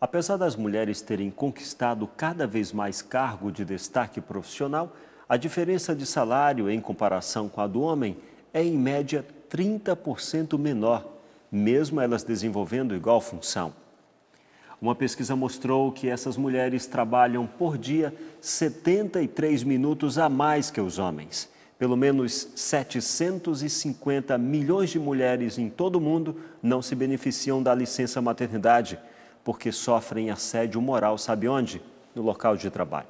Apesar das mulheres terem conquistado cada vez mais cargo de destaque profissional, a diferença de salário em comparação com a do homem é, em média, 30% menor, mesmo elas desenvolvendo igual função. Uma pesquisa mostrou que essas mulheres trabalham por dia 73 minutos a mais que os homens. Pelo menos 750 milhões de mulheres em todo o mundo não se beneficiam da licença maternidade porque sofrem assédio moral, sabe onde? No local de trabalho.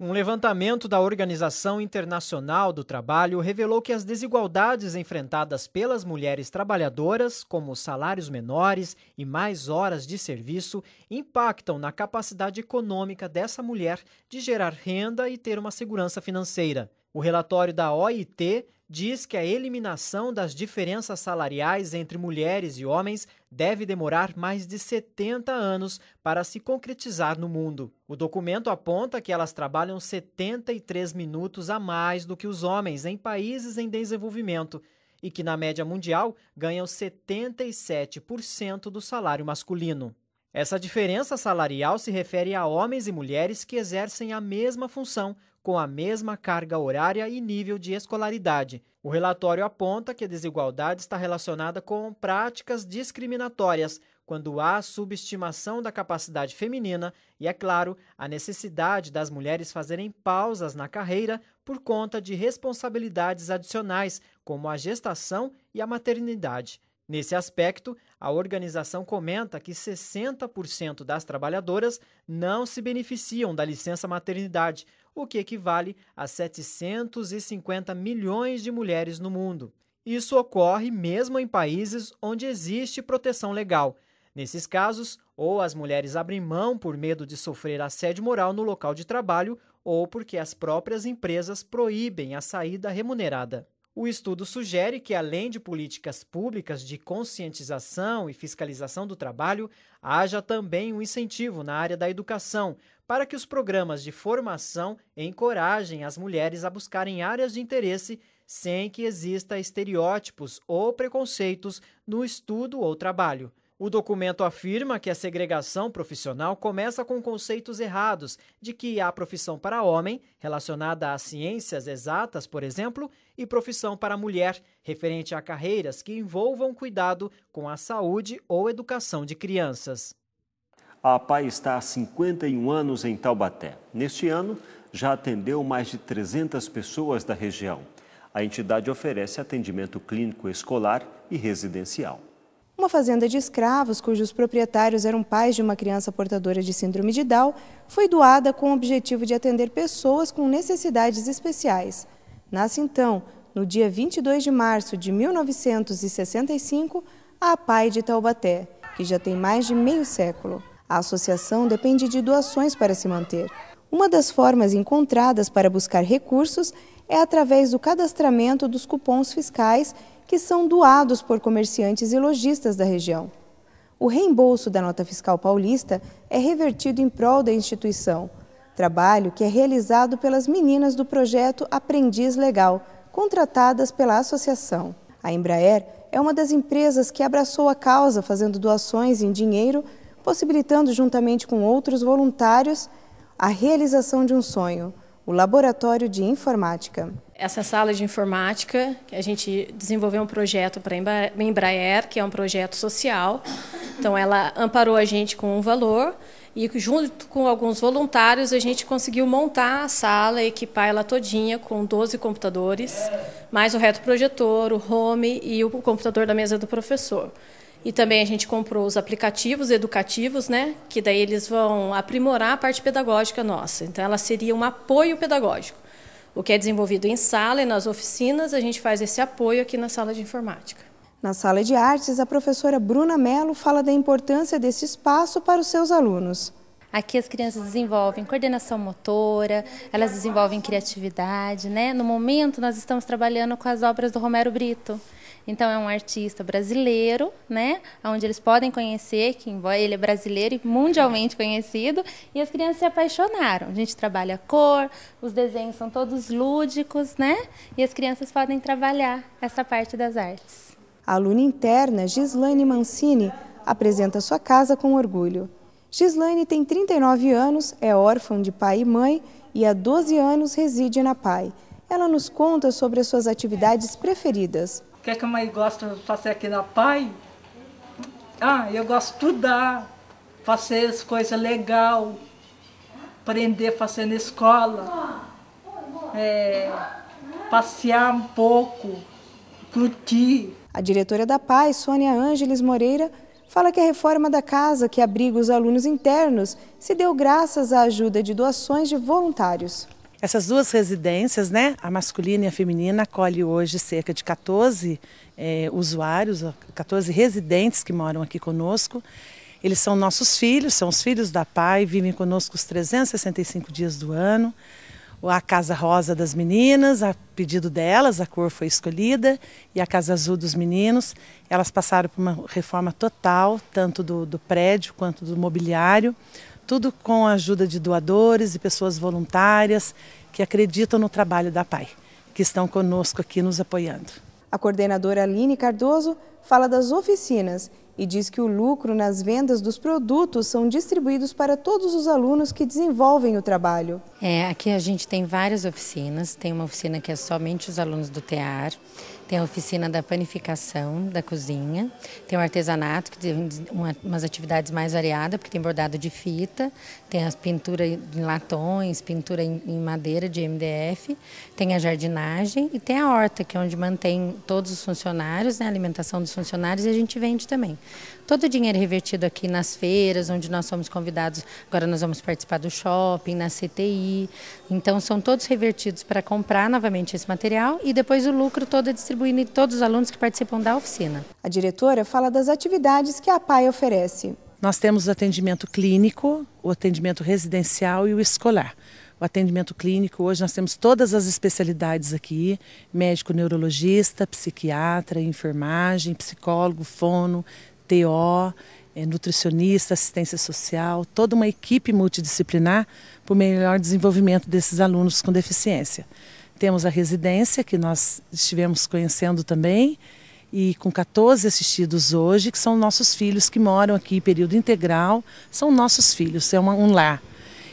Um levantamento da Organização Internacional do Trabalho revelou que as desigualdades enfrentadas pelas mulheres trabalhadoras, como salários menores e mais horas de serviço, impactam na capacidade econômica dessa mulher de gerar renda e ter uma segurança financeira. O relatório da OIT diz que a eliminação das diferenças salariais entre mulheres e homens deve demorar mais de 70 anos para se concretizar no mundo. O documento aponta que elas trabalham 73 minutos a mais do que os homens em países em desenvolvimento e que, na média mundial, ganham 77% do salário masculino. Essa diferença salarial se refere a homens e mulheres que exercem a mesma função, com a mesma carga horária e nível de escolaridade. O relatório aponta que a desigualdade está relacionada com práticas discriminatórias, quando há subestimação da capacidade feminina e, é claro, a necessidade das mulheres fazerem pausas na carreira por conta de responsabilidades adicionais, como a gestação e a maternidade. Nesse aspecto, a organização comenta que 60% das trabalhadoras não se beneficiam da licença maternidade, o que equivale a 750 milhões de mulheres no mundo. Isso ocorre mesmo em países onde existe proteção legal. Nesses casos, ou as mulheres abrem mão por medo de sofrer assédio moral no local de trabalho, ou porque as próprias empresas proíbem a saída remunerada. O estudo sugere que, além de políticas públicas de conscientização e fiscalização do trabalho, haja também um incentivo na área da educação para que os programas de formação encorajem as mulheres a buscarem áreas de interesse sem que exista estereótipos ou preconceitos no estudo ou trabalho. O documento afirma que a segregação profissional começa com conceitos errados de que há profissão para homem, relacionada a ciências exatas, por exemplo, e profissão para mulher, referente a carreiras que envolvam cuidado com a saúde ou educação de crianças. A PAI está há 51 anos em Taubaté. Neste ano, já atendeu mais de 300 pessoas da região. A entidade oferece atendimento clínico escolar e residencial. Uma fazenda de escravos, cujos proprietários eram pais de uma criança portadora de síndrome de Down, foi doada com o objetivo de atender pessoas com necessidades especiais. Nasce então, no dia 22 de março de 1965, a Pai de Taubaté, que já tem mais de meio século. A associação depende de doações para se manter. Uma das formas encontradas para buscar recursos é através do cadastramento dos cupons fiscais que são doados por comerciantes e lojistas da região. O reembolso da nota fiscal paulista é revertido em prol da instituição, trabalho que é realizado pelas meninas do projeto Aprendiz Legal, contratadas pela associação. A Embraer é uma das empresas que abraçou a causa fazendo doações em dinheiro, possibilitando, juntamente com outros voluntários, a realização de um sonho o Laboratório de Informática. Essa sala de informática, a gente desenvolveu um projeto para a Embraer, que é um projeto social. Então, ela amparou a gente com um valor e, junto com alguns voluntários, a gente conseguiu montar a sala, equipar ela todinha com 12 computadores, mais o retroprojetor, o home e o computador da mesa do professor. E também a gente comprou os aplicativos educativos, né? Que daí eles vão aprimorar a parte pedagógica nossa. Então, ela seria um apoio pedagógico. O que é desenvolvido em sala e nas oficinas, a gente faz esse apoio aqui na sala de informática. Na sala de artes, a professora Bruna Mello fala da importância desse espaço para os seus alunos. Aqui as crianças desenvolvem coordenação motora, elas desenvolvem criatividade, né? No momento nós estamos trabalhando com as obras do Romero Brito. Então é um artista brasileiro, né? Onde eles podem conhecer que embora ele é brasileiro e mundialmente conhecido, e as crianças se apaixonaram. A gente trabalha a cor, os desenhos são todos lúdicos, né? E as crianças podem trabalhar essa parte das artes. A aluna interna Gislaine Mancini apresenta sua casa com orgulho. Gislaine tem 39 anos, é órfã de pai e mãe e há 12 anos reside na PAI. Ela nos conta sobre as suas atividades preferidas. O que é que a mãe gosta de fazer aqui na PAI? Ah, eu gosto de estudar, fazer as coisas legal, aprender fazendo escola, é, passear um pouco, curtir. A diretora da PAI, Sônia Ângeles Moreira, fala que a reforma da casa, que abriga os alunos internos, se deu graças à ajuda de doações de voluntários. Essas duas residências, né, a masculina e a feminina, acolhem hoje cerca de 14 é, usuários, 14 residentes que moram aqui conosco. Eles são nossos filhos, são os filhos da PAI, vivem conosco os 365 dias do ano. A Casa Rosa das meninas, a pedido delas, a cor foi escolhida, e a Casa Azul dos meninos. Elas passaram por uma reforma total, tanto do, do prédio quanto do mobiliário. Tudo com a ajuda de doadores e pessoas voluntárias que acreditam no trabalho da PAI, que estão conosco aqui nos apoiando. A coordenadora Aline Cardoso fala das oficinas e diz que o lucro nas vendas dos produtos são distribuídos para todos os alunos que desenvolvem o trabalho. É, aqui a gente tem várias oficinas, tem uma oficina que é somente os alunos do TEAR, tem a oficina da panificação da cozinha, tem o artesanato, que tem umas atividades mais variadas, porque tem bordado de fita, tem as pinturas em latões, pintura em madeira de MDF, tem a jardinagem e tem a horta, que é onde mantém todos os funcionários, né, a alimentação dos funcionários e a gente vende também. Todo o dinheiro revertido aqui nas feiras, onde nós somos convidados, agora nós vamos participar do shopping, na CTI, então são todos revertidos para comprar novamente esse material e depois o lucro todo é distribuído distribuindo em todos os alunos que participam da oficina. A diretora fala das atividades que a PAI oferece. Nós temos o atendimento clínico, o atendimento residencial e o escolar. O atendimento clínico, hoje nós temos todas as especialidades aqui: médico neurologista, psiquiatra, enfermagem, psicólogo, fono, TO, eh, nutricionista, assistência social, toda uma equipe multidisciplinar para o melhor desenvolvimento desses alunos com deficiência. Temos a residência, que nós estivemos conhecendo também, e com 14 assistidos hoje, que são nossos filhos que moram aqui período integral, são nossos filhos, é uma, um lar.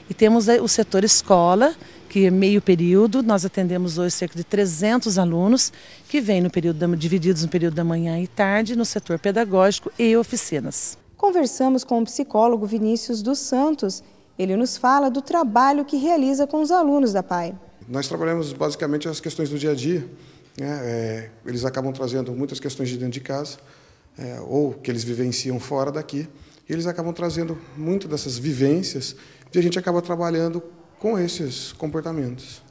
E temos eh, o setor escola, que é meio período, nós atendemos hoje cerca de 300 alunos que vêm no período da, divididos no período da manhã e tarde no setor pedagógico e oficinas. Conversamos com o psicólogo Vinícius dos Santos. Ele nos fala do trabalho que realiza com os alunos da PAI. Nós trabalhamos basicamente as questões do dia a dia. Né? É, eles acabam trazendo muitas questões de dentro de casa, é, ou que eles vivenciam fora daqui. E eles acabam trazendo muito dessas vivências e a gente acaba trabalhando com esses comportamentos.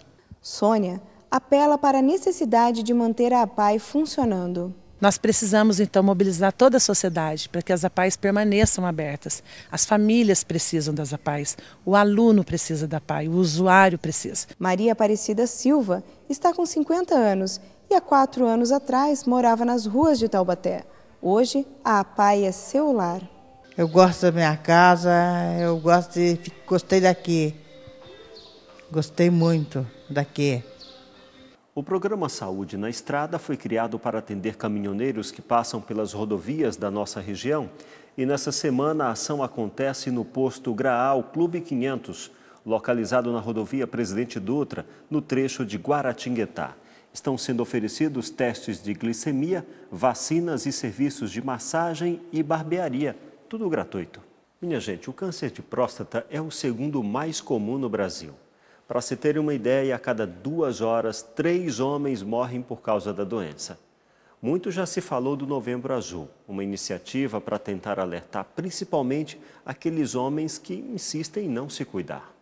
Sônia apela para a necessidade de manter a APAI funcionando. Nós precisamos então mobilizar toda a sociedade para que as APAES permaneçam abertas. As famílias precisam das APAES, o aluno precisa da apai. o usuário precisa. Maria Aparecida Silva está com 50 anos e há quatro anos atrás morava nas ruas de Taubaté. Hoje, a apai é seu lar. Eu gosto da minha casa, eu gosto de, gostei daqui. Gostei muito daqui. O programa Saúde na Estrada foi criado para atender caminhoneiros que passam pelas rodovias da nossa região e nessa semana a ação acontece no posto Graal Clube 500, localizado na rodovia Presidente Dutra, no trecho de Guaratinguetá. Estão sendo oferecidos testes de glicemia, vacinas e serviços de massagem e barbearia, tudo gratuito. Minha gente, o câncer de próstata é o segundo mais comum no Brasil. Para se ter uma ideia, a cada duas horas, três homens morrem por causa da doença. Muito já se falou do Novembro Azul, uma iniciativa para tentar alertar principalmente aqueles homens que insistem em não se cuidar.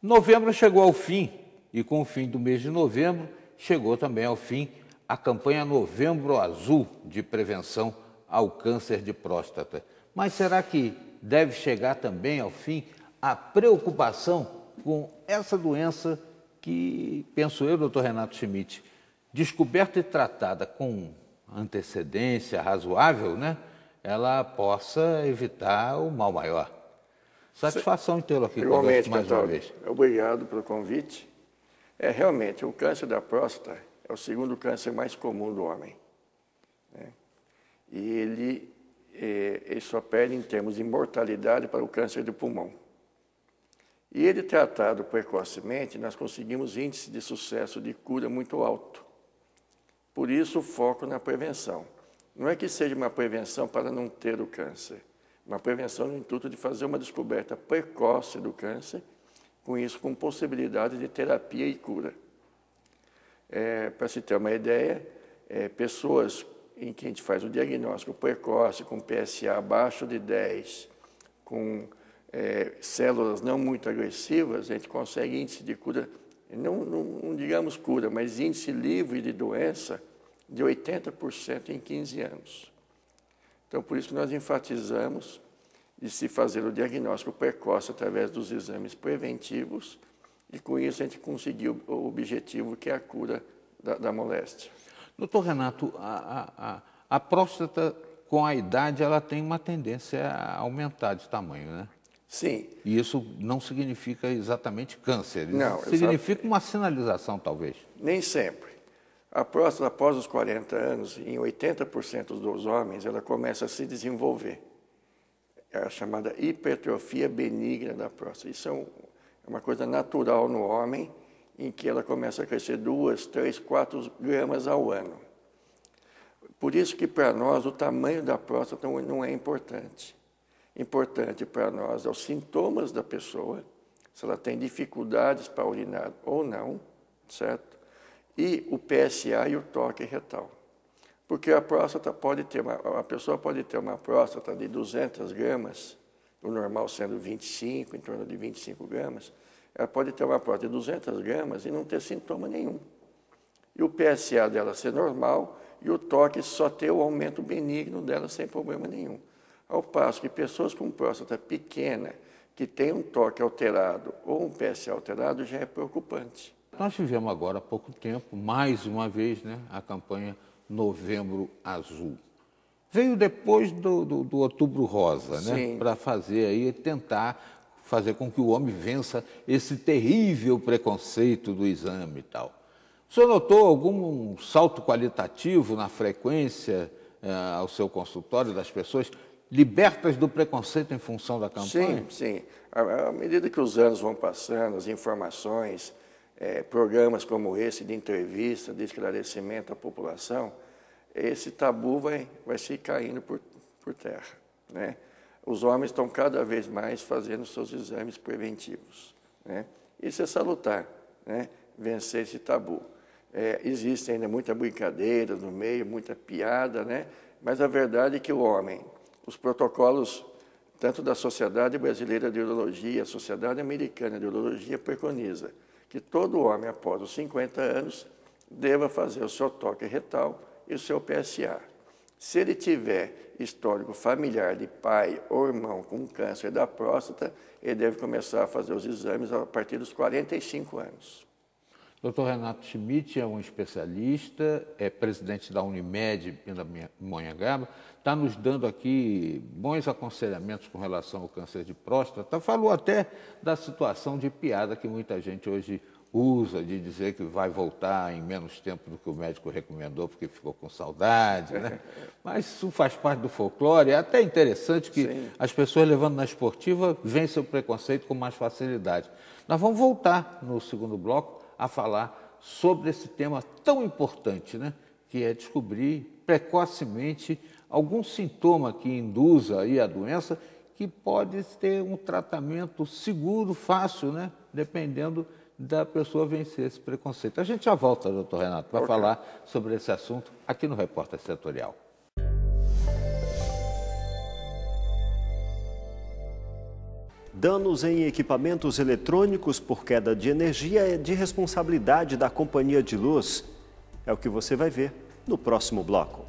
Novembro chegou ao fim e, com o fim do mês de novembro, chegou também ao fim a campanha Novembro Azul de prevenção ao câncer de próstata. Mas será que deve chegar também ao fim a preocupação com essa doença que, penso eu, doutor Renato Schmidt, descoberta e tratada com antecedência razoável, né, ela possa evitar o mal maior. Satisfação em tê-lo aqui Igualmente, conosco mais uma vez. Obrigado pelo convite. É realmente o câncer da próstata é o segundo câncer mais comum do homem. Né? E ele isso só perde em termos de mortalidade para o câncer de pulmão. E ele tratado precocemente, nós conseguimos índice de sucesso de cura muito alto. Por isso, o foco na prevenção. Não é que seja uma prevenção para não ter o câncer, uma prevenção no intuito de fazer uma descoberta precoce do câncer, com isso, com possibilidade de terapia e cura. É, para se ter uma ideia, é, pessoas em que a gente faz o diagnóstico precoce com PSA abaixo de 10, com é, células não muito agressivas, a gente consegue índice de cura, não, não, não digamos cura, mas índice livre de doença de 80% em 15 anos. Então, por isso que nós enfatizamos de se fazer o diagnóstico precoce através dos exames preventivos, e com isso a gente conseguiu o objetivo que é a cura da, da moléstia. Doutor Renato, a, a, a próstata com a idade ela tem uma tendência a aumentar de tamanho, né? Sim. E isso não significa exatamente câncer. Não, significa uma sinalização, talvez. Nem sempre. A próstata, após os 40 anos, em 80% dos homens, ela começa a se desenvolver. É a chamada hipertrofia benigna da próstata. Isso é, é uma coisa natural no homem em que ela começa a crescer duas, três, quatro gramas ao ano. Por isso que para nós o tamanho da próstata não é, é importante. Importante para nós é os sintomas da pessoa, se ela tem dificuldades para urinar ou não, certo? E o PSA e o toque retal. Porque a próstata pode ter uma, a pessoa pode ter uma próstata de 200 gramas, o normal sendo 25, em torno de 25 gramas, ela pode ter uma prótese de 200 gramas e não ter sintoma nenhum. E o PSA dela ser normal e o toque só ter o aumento benigno dela sem problema nenhum. Ao passo que pessoas com próstata pequena, que tem um toque alterado ou um PSA alterado, já é preocupante. Nós tivemos agora há pouco tempo, mais uma vez, né, a campanha Novembro Azul. Veio depois do, do, do Outubro Rosa, né? Para fazer aí, tentar fazer com que o homem vença esse terrível preconceito do exame e tal. O senhor notou algum salto qualitativo na frequência eh, ao seu consultório das pessoas libertas do preconceito em função da campanha? Sim, sim. À, à medida que os anos vão passando, as informações, eh, programas como esse de entrevista, de esclarecimento à população, esse tabu vai, vai se caindo por, por terra. Né? os homens estão cada vez mais fazendo seus exames preventivos. Né? Isso é salutar, né? vencer esse tabu. É, existe ainda muita brincadeira no meio, muita piada, né? mas a verdade é que o homem, os protocolos tanto da Sociedade Brasileira de Urologia, a Sociedade Americana de Urologia preconiza que todo homem após os 50 anos deva fazer o seu toque retal e o seu PSA. Se ele tiver histórico familiar de pai ou irmão com câncer da próstata, ele deve começar a fazer os exames a partir dos 45 anos. Dr. Renato Schmidt é um especialista, é presidente da Unimed da Monhangaba, está nos dando aqui bons aconselhamentos com relação ao câncer de próstata. Falou até da situação de piada que muita gente hoje usa de dizer que vai voltar em menos tempo do que o médico recomendou porque ficou com saudade, né? Mas isso faz parte do folclore. É até interessante que Sim. as pessoas levando na esportiva vencem o preconceito com mais facilidade. Nós vamos voltar no segundo bloco a falar sobre esse tema tão importante, né? Que é descobrir precocemente algum sintoma que induza aí a doença que pode ter um tratamento seguro, fácil, né? Dependendo da pessoa vencer esse preconceito. A gente já volta, doutor Renato, para okay. falar sobre esse assunto aqui no Repórter Setorial. Danos em equipamentos eletrônicos por queda de energia é de responsabilidade da companhia de luz. É o que você vai ver no próximo bloco.